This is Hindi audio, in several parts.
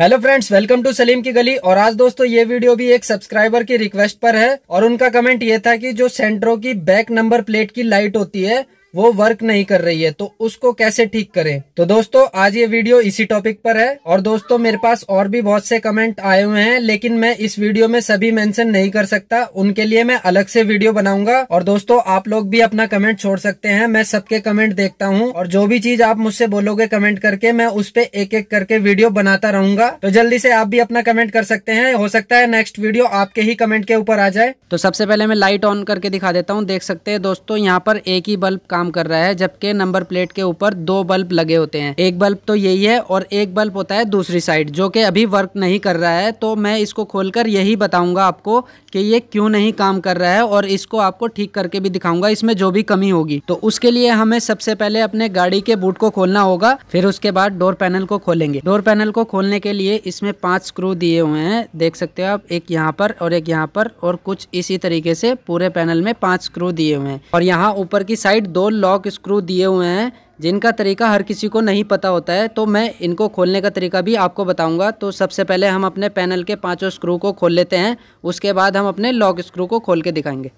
hello friends welcome to Salim की गली और आज दोस्तों ये वीडियो भी एक सब्सक्राइबर की रिक्वेस्ट पर है और उनका कमेंट ये था कि जो सेंट्रो की बैक नंबर प्लेट की लाइट होती है वो वर्क नहीं कर रही है तो उसको कैसे ठीक करें तो दोस्तों आज ये वीडियो इसी टॉपिक पर है और दोस्तों मेरे पास और भी बहुत से कमेंट आए हुए हैं लेकिन मैं इस वीडियो में सभी मेंशन नहीं कर सकता उनके लिए मैं अलग से वीडियो बनाऊंगा और दोस्तों आप लोग भी अपना कमेंट छोड़ सकते हैं मैं सबके कमेंट देखता हूँ और जो भी चीज आप मुझसे बोलोगे कमेंट करके मैं उस पर एक एक करके वीडियो बनाता रहूंगा तो जल्दी से आप भी अपना कमेंट कर सकते हैं हो सकता है नेक्स्ट वीडियो आपके ही कमेंट के ऊपर आ जाए तो सबसे पहले मैं लाइट ऑन करके दिखा देता हूँ देख सकते हैं दोस्तों यहाँ पर एक ही बल्ब काम काम कर रहा है जबकि नंबर प्लेट के ऊपर दो बल्ब लगे होते हैं एक बल्ब तो यही है और एक बल्ब होता है दूसरी साइड जो कि अभी वर्क नहीं कर रहा है तो मैं इसको खोलकर यही बताऊंगा आपको कि ये क्यों नहीं काम कर रहा है और इसको आपको ठीक करके भी दिखाऊंगा इसमें जो भी कमी होगी तो उसके लिए हमें सबसे पहले अपने गाड़ी के बूट को खोलना होगा फिर उसके बाद डोर पैनल को खोलेंगे डोर पैनल को खोलने के लिए इसमें पांच स्क्रू दिए हुए हैं देख सकते हो आप एक यहाँ पर और एक यहाँ पर और कुछ इसी तरीके से पूरे पैनल में पांच स्क्रू दिए हुए हैं और यहाँ ऊपर की साइड दो फुल लॉक स्क्रू दिए हुए हैं जिनका तरीका हर किसी को नहीं पता होता है तो मैं इनको खोलने का तरीका भी आपको बताऊंगा तो सबसे पहले हम अपने पैनल के पांचों स्क्रू को खोल लेते हैं उसके बाद हम अपने लॉक स्क्रू को खोल के दिखाएंगे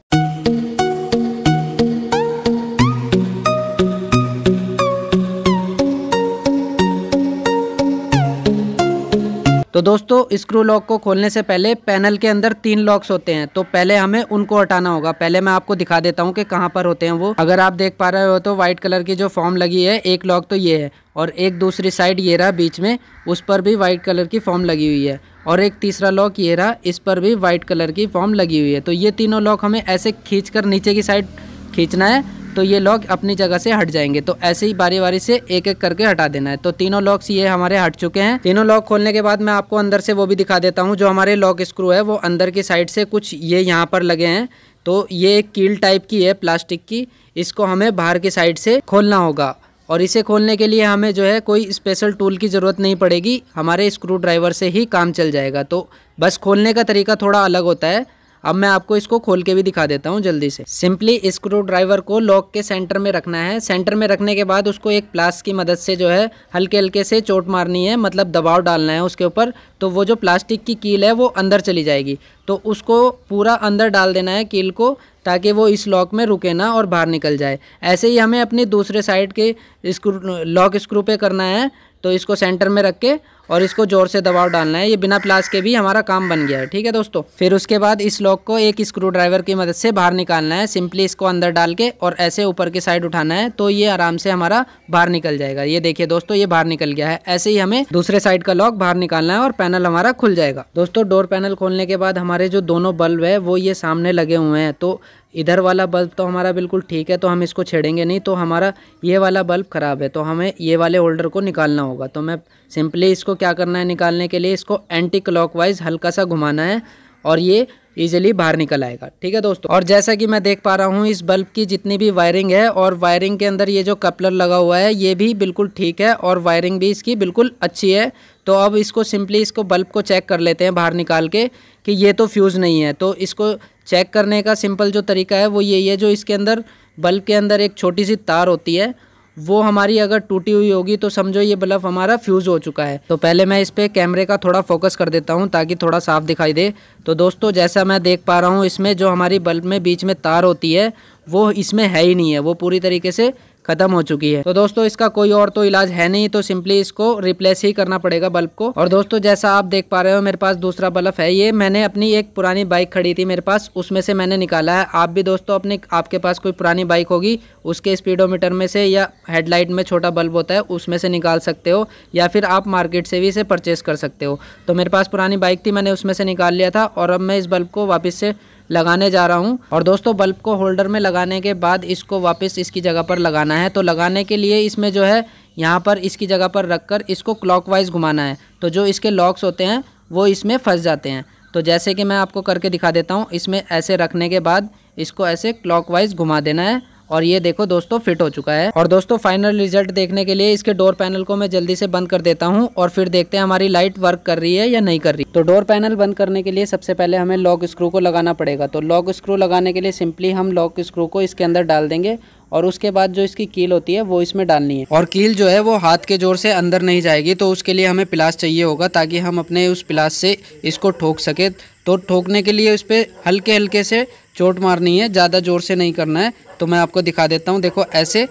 तो दोस्तों स्क्रू लॉक को खोलने से पहले पैनल के अंदर तीन लॉक्स होते हैं तो पहले हमें उनको हटाना होगा पहले मैं आपको दिखा देता हूँ कि कहाँ पर होते हैं वो अगर आप देख पा रहे हो तो व्हाइट कलर की जो फॉर्म लगी है एक लॉक तो ये है और एक दूसरी साइड ये रहा बीच में उस पर भी वाइट कलर की फॉर्म लगी हुई है और एक तीसरा लॉक ये रहा इस पर भी वाइट कलर की फॉर्म लगी हुई है तो ये तीनों लॉक हमें ऐसे खींच कर नीचे की साइड खींचना है तो ये लॉक अपनी जगह से हट जाएंगे तो ऐसे ही बारी बारी से एक एक करके हटा देना है तो तीनों लॉक्स ये हमारे हट चुके हैं तीनों लॉक खोलने के बाद मैं आपको अंदर से वो भी दिखा देता हूँ जो हमारे लॉक स्क्रू है वो अंदर की साइड से कुछ ये यहाँ पर लगे हैं तो ये एक कील टाइप की है प्लास्टिक की इसको हमें बाहर की साइड से खोलना होगा और इसे खोलने के लिए हमें जो है कोई स्पेशल टूल की ज़रूरत नहीं पड़ेगी हमारे स्क्रू ड्राइवर से ही काम चल जाएगा तो बस खोलने का तरीका थोड़ा अलग होता है अब मैं आपको इसको खोल के भी दिखा देता हूँ जल्दी से सिंपली स्क्रू ड्राइवर को लॉक के सेंटर में रखना है सेंटर में रखने के बाद उसको एक प्लास्ट की मदद से जो है हल्के हल्के से चोट मारनी है मतलब दबाव डालना है उसके ऊपर तो वो जो प्लास्टिक की कील है वो अंदर चली जाएगी तो उसको पूरा अंदर डाल देना है कील को ताकि वो इस लॉक में रुके ना और बाहर निकल जाए ऐसे ही हमें अपनी दूसरे साइड के स्क्रू लॉक स्क्रू पे करना है तो इसको सेंटर में रख के और इसको ज़ोर से दबाव डालना है ये बिना प्लास के भी हमारा काम बन गया है ठीक है दोस्तों फिर उसके बाद इस लॉक को एक स्क्रू ड्राइवर की मदद से बाहर निकालना है सिंपली इसको अंदर डाल के और ऐसे ऊपर की साइड उठाना है तो ये आराम से हमारा बाहर निकल जाएगा ये देखिए दोस्तों ये बाहर निकल गया है ऐसे ही हमें दूसरे साइड का लॉक बाहर निकालना है और पैनल हमारा खुल जाएगा दोस्तों डोर पैनल खोलने के बाद हमारे जो दोनों बल्ब है वो ये सामने लगे हुए हैं तो इधर वाला बल्ब तो हमारा बिल्कुल ठीक है तो हम इसको छेड़ेंगे नहीं तो हमारा ये वाला बल्ब ख़राब है तो हमें ये वाले होल्डर को निकालना होगा तो मैं सिंपली इसको क्या करना है निकालने के लिए इसको एंटी क्लॉकवाइज हल्का सा घुमाना है और ये ईजिली बाहर निकल आएगा ठीक है दोस्तों और जैसा कि मैं देख पा रहा हूँ इस बल्ब की जितनी भी वायरिंग है और वायरिंग के अंदर ये जो कपलर लगा हुआ है ये भी बिल्कुल ठीक है और वायरिंग भी इसकी बिल्कुल अच्छी है तो अब इसको सिंपली इसको बल्ब को चेक कर लेते हैं बाहर निकाल के कि ये तो फ्यूज़ नहीं है तो इसको चेक करने का सिंपल जो तरीका है वो यही है जो इसके अंदर बल्ब के अंदर एक छोटी सी तार होती है वो हमारी अगर टूटी हुई होगी तो समझो ये बल्ब हमारा फ्यूज़ हो चुका है तो पहले मैं इस पर कैमरे का थोड़ा फोकस कर देता हूँ ताकि थोड़ा साफ दिखाई दे तो दोस्तों जैसा मैं देख पा रहा हूँ इसमें जो हमारी बल्ब में बीच में तार होती है वो इसमें है ही नहीं है वो पूरी तरीके से खत्म हो चुकी है तो दोस्तों इसका कोई और तो इलाज है नहीं तो सिंपली इसको रिप्लेस ही करना पड़ेगा बल्ब को और दोस्तों जैसा आप देख पा रहे हो मेरे पास दूसरा बल्ब है ये मैंने अपनी एक पुरानी बाइक खड़ी थी मेरे पास उसमें से मैंने निकाला है आप भी दोस्तों अपने आपके पास कोई पुरानी बाइक होगी उसके स्पीडोमीटर में से या हेडलाइट में छोटा बल्ब होता है उसमें से निकाल सकते हो या फिर आप मार्केट से भी इसे परचेस कर सकते हो तो मेरे पास पुरानी बाइक थी मैंने उसमें से निकाल लिया था और अब मैं इस बल्ब को वापस से लगाने जा रहा हूँ और दोस्तों बल्ब को होल्डर में लगाने के बाद इसको वापस इसकी जगह पर लगाना है तो लगाने के लिए इसमें जो है यहाँ पर इसकी जगह पर रख कर इसको वाइज़ घुमाना है तो जो इसके लॉक्स होते हैं वो इसमें फंस जाते हैं तो जैसे कि मैं आपको करके दिखा देता हूँ इसमें ऐसे रखने के बाद इसको ऐसे वाइज घुमा देना है और ये देखो दोस्तों फिट हो चुका है और दोस्तों फाइनल रिजल्ट देखने के लिए इसके डोर पैनल को मैं जल्दी से बंद कर देता हूँ और फिर देखते हैं हमारी लाइट वर्क कर रही है या नहीं कर रही तो डोर पैनल बंद करने के लिए सबसे पहले हमें लॉक स्क्रू को लगाना पड़ेगा तो लॉक स्क्रू लगाने के लिए सिंपली हम लॉक स्क्रू को इसके अंदर डाल देंगे और उसके बाद जो इसकी कील होती है वो इसमें डालनी है और कील जो है वो हाथ के जोर से अंदर नहीं जाएगी तो उसके लिए हमें प्लास चाहिए होगा ताकि हम अपने उस प्लास से इसको ठोक सके तो ठोकने के लिए उस पर हल्के हल्के से चोट मारनी है ज़्यादा ज़ोर से नहीं करना है तो मैं आपको दिखा देता हूँ देखो ऐसे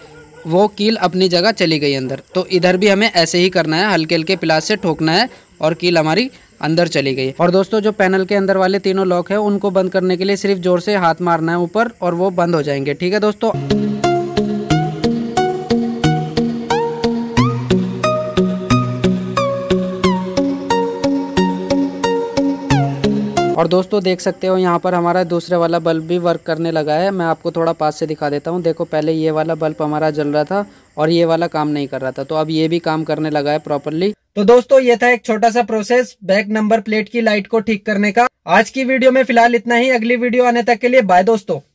वो कील अपनी जगह चली गई अंदर तो इधर भी हमें ऐसे ही करना है हल्के हल्के पिलास से ठोकना है और कील हमारी अंदर चली गई और दोस्तों जो पैनल के अंदर वाले तीनों लॉक है उनको बंद करने के लिए सिर्फ जोर से हाथ मारना है ऊपर और वो बंद हो जाएंगे ठीक है दोस्तों और दोस्तों देख सकते हो यहाँ पर हमारा दूसरे वाला बल्ब भी वर्क करने लगा है मैं आपको थोड़ा पास से दिखा देता हूँ देखो पहले ये वाला बल्ब हमारा जल रहा था और ये वाला काम नहीं कर रहा था तो अब ये भी काम करने लगा है प्रॉपरली तो दोस्तों ये था एक छोटा सा प्रोसेस बैक नंबर प्लेट की लाइट को ठीक करने का आज की वीडियो में फिलहाल इतना ही अगली वीडियो आने तक के लिए बाय दोस्तों